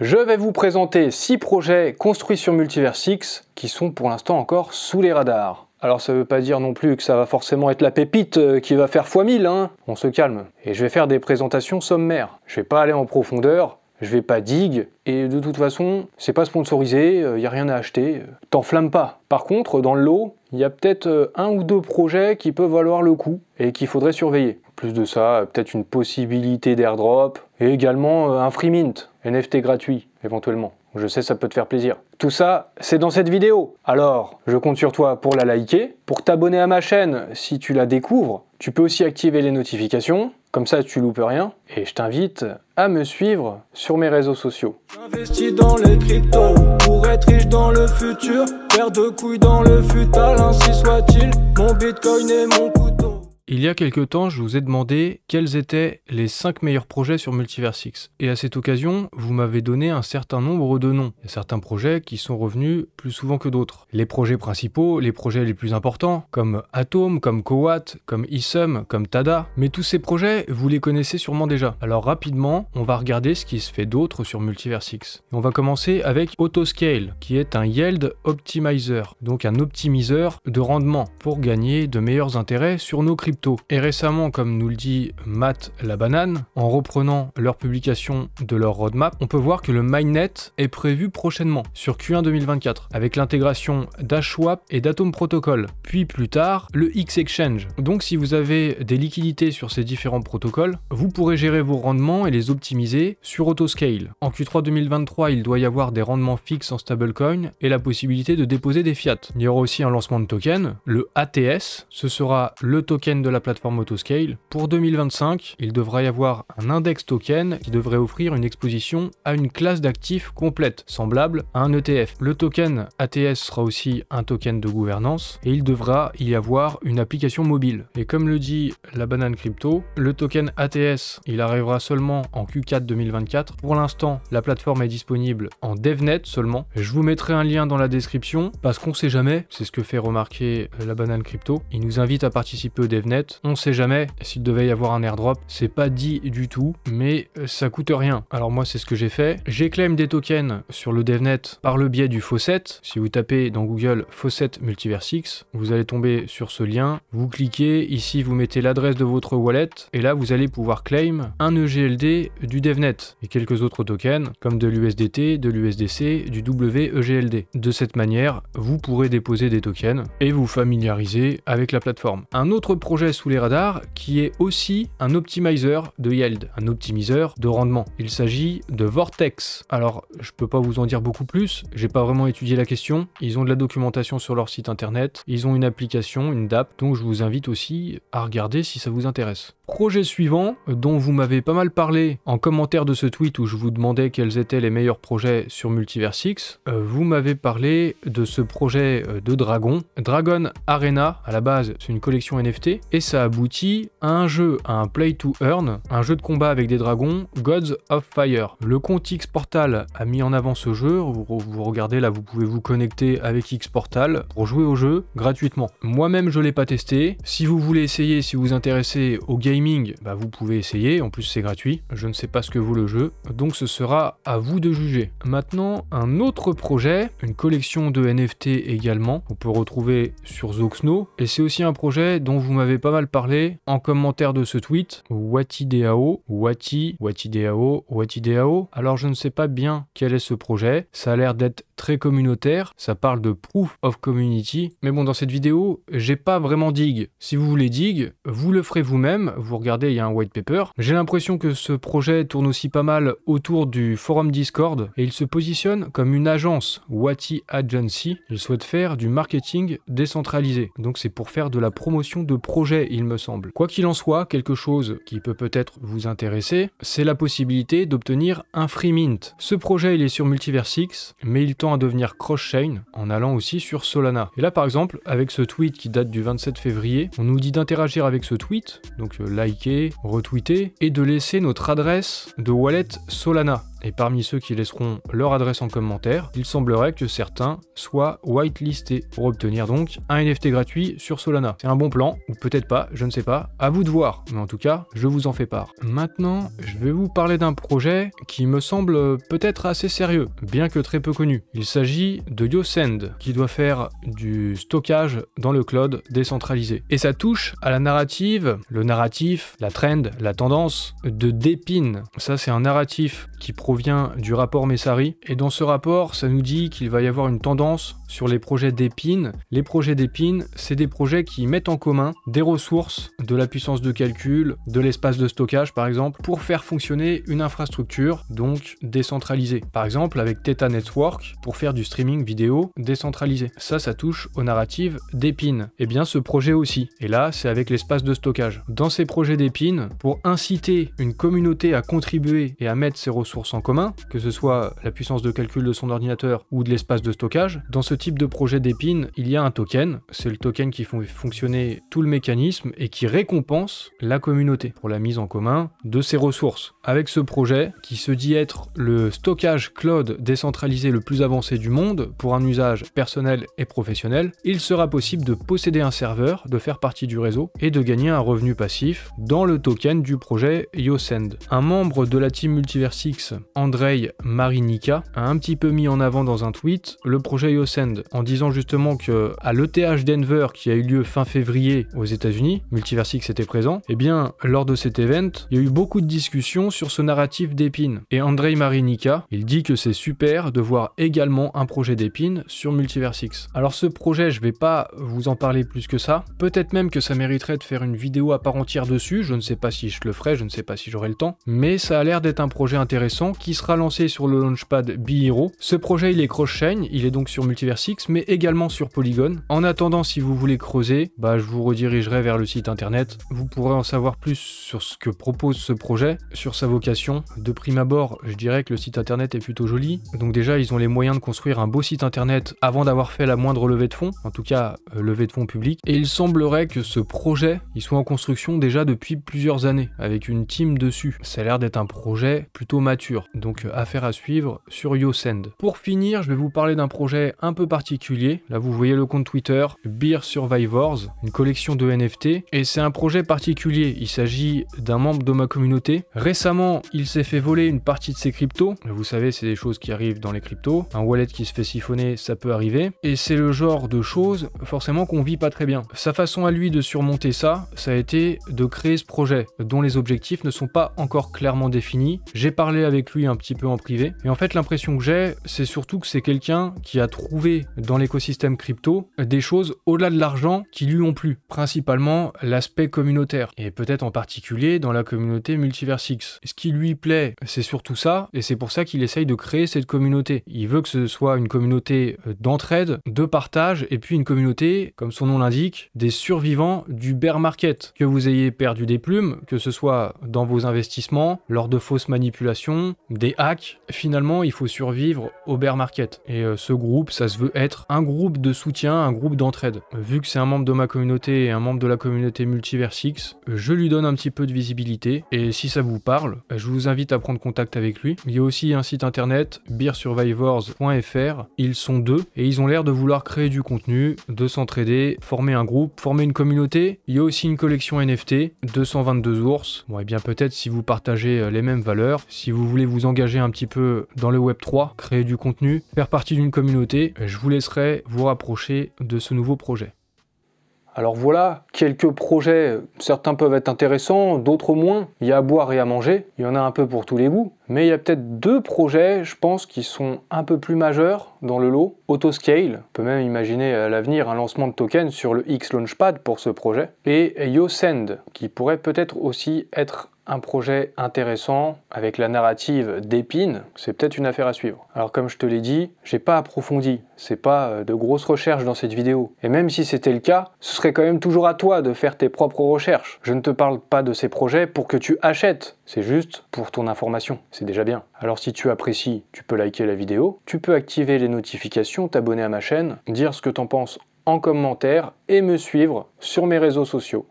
Je vais vous présenter 6 projets construits sur Multiverse X qui sont pour l'instant encore sous les radars. Alors ça veut pas dire non plus que ça va forcément être la pépite euh, qui va faire x 1000, hein On se calme. Et je vais faire des présentations sommaires. Je vais pas aller en profondeur, je vais pas dig, et de toute façon, c'est pas sponsorisé, il euh, a rien à acheter, euh. t'enflamme pas. Par contre, dans le lot, il y a peut-être un ou deux projets qui peuvent valoir le coup et qu'il faudrait surveiller. plus de ça, peut-être une possibilité d'airdrop, et également un free mint. NFT gratuit, éventuellement. Je sais, ça peut te faire plaisir. Tout ça, c'est dans cette vidéo. Alors, je compte sur toi pour la liker, pour t'abonner à ma chaîne si tu la découvres. Tu peux aussi activer les notifications, comme ça tu loupes rien. Et je t'invite à me suivre sur mes réseaux sociaux. Investis dans les cryptos pour être riche dans le futur. Père de couilles dans le futal, ainsi soit-il. Mon bitcoin est mon il y a quelque temps, je vous ai demandé quels étaient les 5 meilleurs projets sur Multiverse X. Et à cette occasion, vous m'avez donné un certain nombre de noms. Il y a certains projets qui sont revenus plus souvent que d'autres. Les projets principaux, les projets les plus importants, comme Atom, comme Coat, comme Isum, comme Tada. Mais tous ces projets, vous les connaissez sûrement déjà. Alors rapidement, on va regarder ce qui se fait d'autre sur Multiverse X. on va commencer avec Autoscale, qui est un yield optimizer, donc un optimiseur de rendement pour gagner de meilleurs intérêts sur nos cryptos. Et récemment, comme nous le dit Matt la banane, en reprenant leur publication de leur roadmap, on peut voir que le MyNet est prévu prochainement sur Q1 2024 avec l'intégration d'Ashwap et d'Atom Protocol, puis plus tard le X Exchange. Donc si vous avez des liquidités sur ces différents protocoles, vous pourrez gérer vos rendements et les optimiser sur Autoscale. En Q3 2023, il doit y avoir des rendements fixes en stablecoin et la possibilité de déposer des fiat. Il y aura aussi un lancement de token, le ATS, ce sera le token de de la plateforme Autoscale. Pour 2025, il devra y avoir un index token qui devrait offrir une exposition à une classe d'actifs complète, semblable à un ETF. Le token ATS sera aussi un token de gouvernance et il devra y avoir une application mobile. Et comme le dit la banane crypto, le token ATS, il arrivera seulement en Q4 2024. Pour l'instant, la plateforme est disponible en DevNet seulement. Je vous mettrai un lien dans la description parce qu'on sait jamais, c'est ce que fait remarquer la banane crypto. Il nous invite à participer au DevNet on on sait jamais. S'il devait y avoir un airdrop, c'est pas dit du tout, mais euh, ça coûte rien. Alors moi, c'est ce que j'ai fait. J'ai claim des tokens sur le DevNet par le biais du Faucet, Si vous tapez dans Google Multiverse X vous allez tomber sur ce lien. Vous cliquez, ici vous mettez l'adresse de votre wallet, et là vous allez pouvoir claim un EGLD du DevNet et quelques autres tokens comme de l'USDT, de l'USDC, du WEGLD. De cette manière, vous pourrez déposer des tokens et vous familiariser avec la plateforme. Un autre projet sous les radars qui est aussi un optimizer de yield, un optimiseur de rendement. Il s'agit de Vortex. Alors, je peux pas vous en dire beaucoup plus, j'ai pas vraiment étudié la question. Ils ont de la documentation sur leur site internet, ils ont une application, une DAP, dont je vous invite aussi à regarder si ça vous intéresse. Projet suivant, dont vous m'avez pas mal parlé en commentaire de ce tweet où je vous demandais quels étaient les meilleurs projets sur Multiverse X, euh, vous m'avez parlé de ce projet euh, de Dragon. Dragon Arena, à la base, c'est une collection NFT, ça aboutit à un jeu, à un play to earn, un jeu de combat avec des dragons, Gods of Fire. Le compte portal a mis en avant ce jeu, vous, regardez là, vous pouvez vous connecter avec x portal pour jouer au jeu gratuitement. Moi-même, je l'ai pas testé. Si vous voulez essayer, si vous vous intéressez au gaming, bah, vous pouvez essayer, en plus c'est gratuit. Je ne sais pas ce que vaut le jeu, donc ce sera à vous de juger. Maintenant, un autre projet, une collection de NFT également, on peut retrouver sur Zoxno, et c'est aussi un projet dont vous m'avez pas mal parlé en commentaire de ce tweet. Watidao, Wati, Watidao, ideao Alors je ne sais pas bien quel est ce projet. Ça a l'air d'être très communautaire, ça parle de proof of community, mais bon dans cette vidéo j'ai pas vraiment dig Si vous voulez dig vous le ferez vous-même, vous regardez il y a un white paper. J'ai l'impression que ce projet tourne aussi pas mal autour du forum Discord et il se positionne comme une agence, Wati Agency. Il souhaite faire du marketing décentralisé, donc c'est pour faire de la promotion de projets il me semble. Quoi qu'il en soit, quelque chose qui peut peut-être vous intéresser, c'est la possibilité d'obtenir un free mint. Ce projet il est sur Multiverse X, mais il à devenir cross-chain en allant aussi sur Solana. Et là par exemple, avec ce tweet qui date du 27 février, on nous dit d'interagir avec ce tweet, donc euh, liker, retweeter, et de laisser notre adresse de wallet Solana et parmi ceux qui laisseront leur adresse en commentaire, il semblerait que certains soient whitelistés pour obtenir donc un NFT gratuit sur Solana. C'est un bon plan, ou peut-être pas, je ne sais pas, à vous de voir, mais en tout cas, je vous en fais part. Maintenant, je vais vous parler d'un projet qui me semble peut-être assez sérieux, bien que très peu connu. Il s'agit de YoSend, qui doit faire du stockage dans le cloud décentralisé. Et ça touche à la narrative, le narratif, la trend, la tendance de dépin. Ça, c'est un narratif qui provient du rapport Messari. Et dans ce rapport, ça nous dit qu'il va y avoir une tendance sur les projets d'épines. Les projets d'épines, c'est des projets qui mettent en commun des ressources, de la puissance de calcul, de l'espace de stockage par exemple, pour faire fonctionner une infrastructure, donc décentralisée. Par exemple avec Theta Network, pour faire du streaming vidéo décentralisé. Ça, ça touche aux narratives d'épines. Et eh bien ce projet aussi. Et là, c'est avec l'espace de stockage. Dans ces projets d'épines, pour inciter une communauté à contribuer et à mettre ses ressources en commun, que ce soit la puissance de calcul de son ordinateur ou de l'espace de stockage. Dans ce type de projet d'épine, il y a un token. C'est le token qui fait fonctionner tout le mécanisme et qui récompense la communauté pour la mise en commun de ses ressources. Avec ce projet, qui se dit être le stockage cloud décentralisé le plus avancé du monde pour un usage personnel et professionnel, il sera possible de posséder un serveur, de faire partie du réseau et de gagner un revenu passif dans le token du projet YoSend. Un membre de la team Multiverse Andrei Marinika a un petit peu mis en avant dans un tweet le projet Yosend en disant justement que à l'ETH Denver qui a eu lieu fin février aux États-Unis, Multiversix était présent, et eh bien lors de cet event, il y a eu beaucoup de discussions sur ce narratif d'épines. Et Andrei Marinika, il dit que c'est super de voir également un projet d'épines sur Multiversix. Alors ce projet, je vais pas vous en parler plus que ça. Peut-être même que ça mériterait de faire une vidéo à part entière dessus, je ne sais pas si je le ferai, je ne sais pas si j'aurai le temps, mais ça a l'air d'être un projet intéressant qui sera lancé sur le launchpad Bihiro. Ce projet il est cross il est donc sur Multiverse X, mais également sur Polygon. En attendant, si vous voulez creuser, bah, je vous redirigerai vers le site internet. Vous pourrez en savoir plus sur ce que propose ce projet, sur sa vocation. De prime abord, je dirais que le site internet est plutôt joli. Donc déjà, ils ont les moyens de construire un beau site internet avant d'avoir fait la moindre levée de fonds, en tout cas euh, levée de fonds publique. Et il semblerait que ce projet, il soit en construction déjà depuis plusieurs années, avec une team dessus. Ça a l'air d'être un projet plutôt mature donc euh, affaire à suivre sur YoSend. Pour finir, je vais vous parler d'un projet un peu particulier. Là, vous voyez le compte Twitter, Beer Survivors, une collection de NFT. Et c'est un projet particulier. Il s'agit d'un membre de ma communauté. Récemment, il s'est fait voler une partie de ses cryptos. Vous savez, c'est des choses qui arrivent dans les cryptos. Un wallet qui se fait siphonner, ça peut arriver. Et c'est le genre de choses, forcément, qu'on vit pas très bien. Sa façon à lui de surmonter ça, ça a été de créer ce projet, dont les objectifs ne sont pas encore clairement définis. J'ai parlé avec lui un petit peu en privé. Et en fait, l'impression que j'ai, c'est surtout que c'est quelqu'un qui a trouvé dans l'écosystème crypto euh, des choses au-delà de l'argent qui lui ont plu, principalement l'aspect communautaire, et peut-être en particulier dans la communauté Multiverse X. Ce qui lui plaît, c'est surtout ça, et c'est pour ça qu'il essaye de créer cette communauté. Il veut que ce soit une communauté euh, d'entraide, de partage, et puis une communauté, comme son nom l'indique, des survivants du bear market. Que vous ayez perdu des plumes, que ce soit dans vos investissements, lors de fausses manipulations, des hacks, finalement, il faut survivre au bear market. Et euh, ce groupe, ça se veut être un groupe de soutien, un groupe d'entraide. Vu que c'est un membre de ma communauté et un membre de la communauté Multiversix, je lui donne un petit peu de visibilité. Et si ça vous parle, bah, je vous invite à prendre contact avec lui. Il y a aussi un site internet, beersurvivors.fr. Ils sont deux et ils ont l'air de vouloir créer du contenu, de s'entraider, former un groupe, former une communauté. Il y a aussi une collection NFT, 222 ours. Bon, et bien peut-être si vous partagez euh, les mêmes valeurs, si vous voulez vous vous engager un petit peu dans le Web 3, créer du contenu, faire partie d'une communauté, je vous laisserai vous rapprocher de ce nouveau projet. Alors voilà, quelques projets, certains peuvent être intéressants, d'autres moins. Il y a à boire et à manger, il y en a un peu pour tous les goûts. Mais il y a peut-être deux projets, je pense, qui sont un peu plus majeurs dans le lot. Autoscale, on peut même imaginer à l'avenir un lancement de token sur le X Launchpad pour ce projet. Et Yosend, qui pourrait peut-être aussi être un projet intéressant avec la narrative d'épine, c'est peut-être une affaire à suivre. Alors comme je te l'ai dit, j'ai pas approfondi, c'est pas euh, de grosses recherches dans cette vidéo. Et même si c'était le cas, ce serait quand même toujours à toi de faire tes propres recherches. Je ne te parle pas de ces projets pour que tu achètes, c'est juste pour ton information, c'est déjà bien. Alors si tu apprécies, tu peux liker la vidéo, tu peux activer les notifications, t'abonner à ma chaîne, dire ce que t'en penses en commentaire et me suivre sur mes réseaux sociaux.